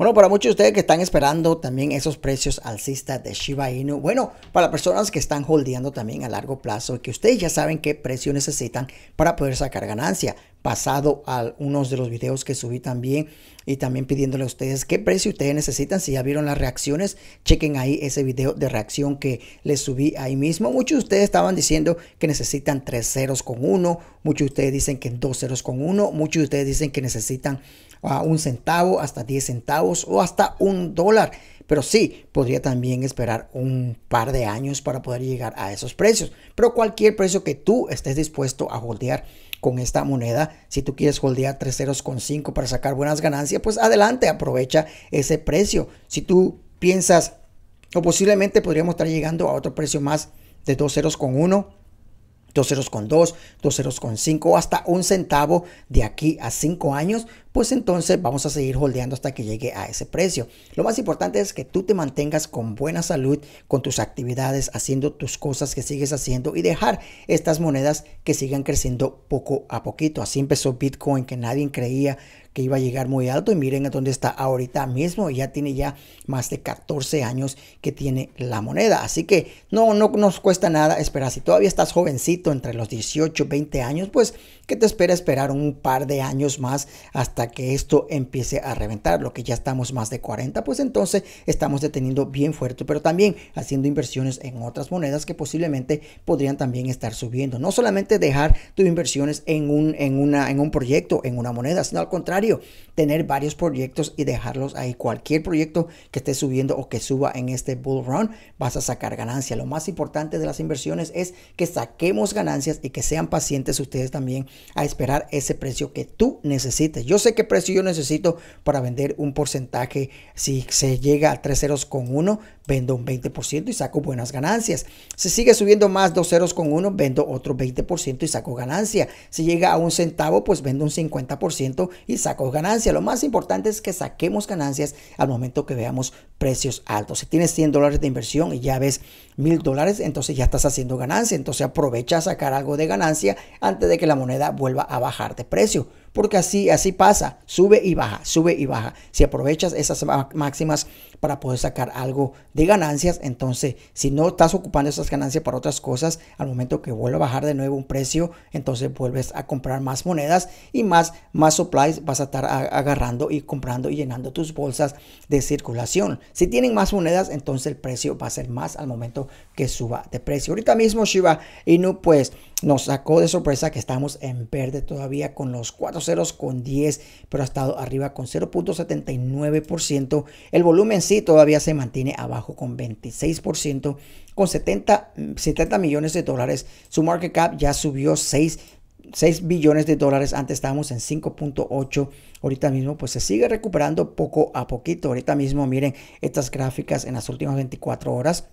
Bueno, para muchos de ustedes que están esperando también esos precios alcistas de Shiba Inu, bueno, para personas que están holdeando también a largo plazo y que ustedes ya saben qué precio necesitan para poder sacar ganancia pasado a unos de los videos que subí también y también pidiéndole a ustedes qué precio ustedes necesitan. Si ya vieron las reacciones, chequen ahí ese video de reacción que les subí ahí mismo. Muchos de ustedes estaban diciendo que necesitan tres ceros con uno, muchos de ustedes dicen que dos ceros con uno, muchos de ustedes dicen que necesitan a ah, un centavo, hasta 10 centavos o hasta un dólar. Pero sí, podría también esperar un par de años para poder llegar a esos precios. Pero cualquier precio que tú estés dispuesto a voltear con esta moneda. Si tú quieres holdear tres ceros con cinco... para sacar buenas ganancias, pues adelante, aprovecha ese precio. Si tú piensas, o posiblemente podríamos estar llegando a otro precio más de dos ceros con uno... Dos ceros con dos... Dos ceros con cinco... o hasta un centavo de aquí a cinco años, pues entonces vamos a seguir holdeando hasta que llegue a ese precio. Lo más importante es que tú te mantengas con buena salud, con tus actividades, haciendo tus cosas que sigues haciendo y dejar estas monedas que sigan creciendo poco a poquito. Así empezó Bitcoin, que nadie creía que iba a llegar muy alto y miren a dónde está ahorita mismo, ya tiene ya más de 14 años que tiene la moneda, así que no, no nos cuesta nada esperar, si todavía estás jovencito entre los 18, 20 años, pues que te espera esperar un par de años más hasta que esto empiece a reventar, lo que ya estamos más de 40, pues entonces estamos deteniendo bien fuerte, pero también haciendo inversiones en otras monedas que posiblemente podrían también estar subiendo. No solamente dejar tus inversiones en un, en una, en un proyecto, en una moneda, sino al contrario, tener varios proyectos y dejarlos ahí. Cualquier proyecto que esté subiendo o que suba en este bull run, vas a sacar ganancia. Lo más importante de las inversiones es que saquemos ganancias y que sean pacientes ustedes también a esperar ese precio que tú necesites. Yo sé qué precio yo necesito para vender un porcentaje. Si se llega a tres ceros con uno, vendo un 20% y saco buenas ganancias. Si sigue subiendo más dos ceros con uno, vendo otro 20% y saco ganancia. Si llega a un centavo, pues vendo un 50% y saco ganancia. Lo más importante es que saquemos ganancias al momento que veamos precios altos. Si tienes 100 dólares de inversión y ya ves 1000 dólares, entonces ya estás haciendo ganancia. Entonces aprovecha a sacar algo de ganancia antes de que la moneda vuelva a bajar de precio porque así, así pasa, sube y baja, sube y baja. Si aprovechas esas máximas para poder sacar algo de ganancias, entonces si no estás ocupando esas ganancias para otras cosas, al momento que vuelva a bajar de nuevo un precio, entonces vuelves a comprar más monedas y más, más supplies vas a estar agarrando y comprando y llenando tus bolsas de circulación. Si tienen más monedas, entonces el precio va a ser más al momento que suba de precio. Ahorita mismo Shiba Inu pues nos sacó de sorpresa que estamos en verde todavía con los 4 ceros con 10, pero ha estado arriba con 0.79%. El volumen sí todavía se mantiene abajo con 26%, con 70, millones de dólares. Su market cap ya subió 6 billones de dólares, antes estábamos en 5.8, ahorita mismo pues se sigue recuperando poco a poquito, ahorita mismo miren estas gráficas en las últimas 24 horas,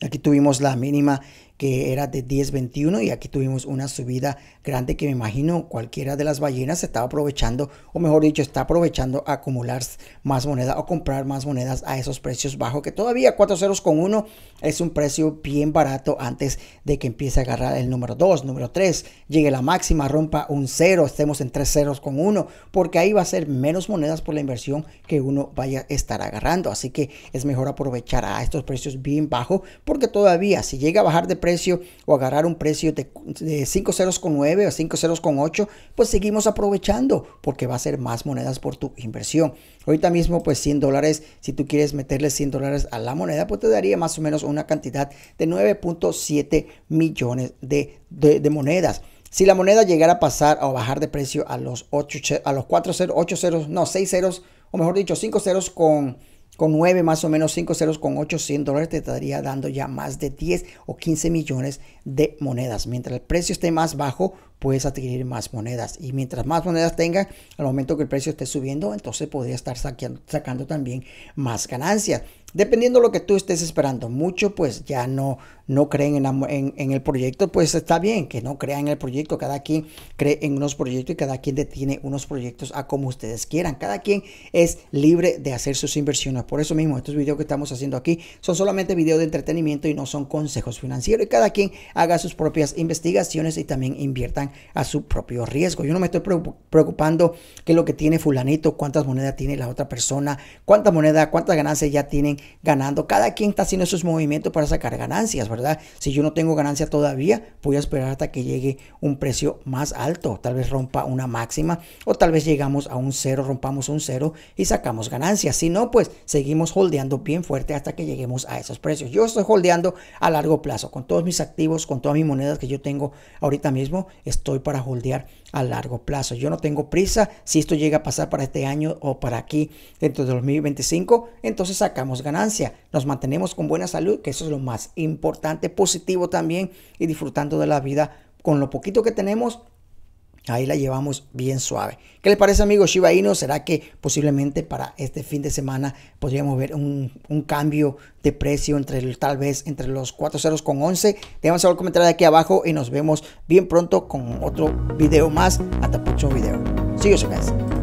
aquí tuvimos la mínima que era de 10.21 y aquí tuvimos una subida grande que me imagino cualquiera de las ballenas estaba aprovechando o mejor dicho está aprovechando acumular más moneda o comprar más monedas a esos precios bajos que todavía 4.01 ceros con es un precio bien barato antes de que empiece a agarrar el número 2, número 3, llegue la máxima, rompa un 0, estemos en 3 ceros con porque ahí va a ser menos monedas por la inversión que uno vaya a estar agarrando así que es mejor aprovechar a estos precios bien bajos porque todavía si llega a bajar de precio o agarrar un precio de, 50.9 ceros con 9 o 5 ceros con 8, pues seguimos aprovechando porque va a ser más monedas por tu inversión. Ahorita mismo, pues 100 dólares, si tú quieres meterle 100 dólares a la moneda, pues te daría más o menos una cantidad de 9.7 millones de, de, monedas. Si la moneda llegara a pasar o bajar de precio a los 8, a los 4 8 no, 6 ceros, o mejor dicho, 5 ceros con con 9 más o menos 5 ceros con 800 dólares te estaría dando ya más de 10 o 15 millones de monedas. Mientras el precio esté más bajo, puedes adquirir más monedas. Y mientras más monedas tenga, al momento que el precio esté subiendo, entonces podría estar sacando también más ganancias. Dependiendo de lo que tú estés esperando, muchos pues ya no, no creen en, en, el proyecto, pues está bien que no crean en el proyecto, cada quien cree en unos proyectos y cada quien detiene unos proyectos a como ustedes quieran, cada quien es libre de hacer sus inversiones. Por eso mismo, estos videos que estamos haciendo aquí son solamente videos de entretenimiento y no son consejos financieros y cada quien haga sus propias investigaciones y también inviertan a su propio riesgo. Yo no me estoy preocupando qué es lo que tiene fulanito, cuántas monedas tiene la otra persona, cuántas monedas, cuántas ganancias ya tienen ganando. Cada quien está haciendo sus movimientos para sacar ganancias, ¿verdad? Si yo no tengo ganancia todavía, voy a esperar hasta que llegue un precio más alto. Tal vez rompa una máxima o tal vez llegamos a un cero, rompamos un cero y sacamos ganancias. Si no, pues seguimos holdeando bien fuerte hasta que lleguemos a esos precios. Yo estoy holdeando a largo plazo con todos mis activos, con todas mis monedas que yo tengo ahorita mismo. Estoy para holdear a largo plazo. Yo no tengo prisa. Si esto llega a pasar para este año o para aquí dentro de 2025, entonces sacamos ganancias nos mantenemos con buena salud, que eso es lo más importante, positivo también, y disfrutando de la vida con lo poquito que tenemos, Ahí la llevamos bien suave. ¿Qué les parece, amigos Shiba Inu? ¿Será que posiblemente para este fin de semana podríamos ver un, un cambio de precio entre el, tal vez entre los 4.0 ceros con 11? Déjame saber el de aquí abajo y nos vemos bien pronto con otro video más. Hasta el próximo video. See you